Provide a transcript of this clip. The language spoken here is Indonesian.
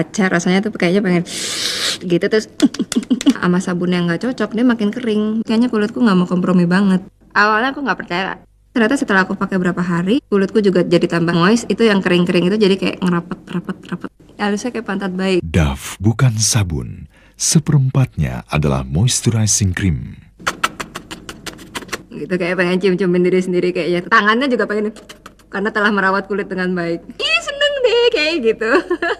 kaca rasanya tuh kayaknya pengen gitu terus sama sabun yang nggak cocok dia makin kering kayaknya kulitku nggak mau kompromi banget awalnya aku nggak percaya ternyata setelah aku pakai berapa hari kulitku juga jadi tambah moist itu yang kering-kering itu jadi kayak ngerapet rapet rapet halusnya kayak pantat baik duff bukan sabun seperempatnya adalah moisturizing cream gitu kayak pengen cium cium diri sendiri kayaknya tangannya juga pengen karena telah merawat kulit dengan baik ih seneng deh kayak gitu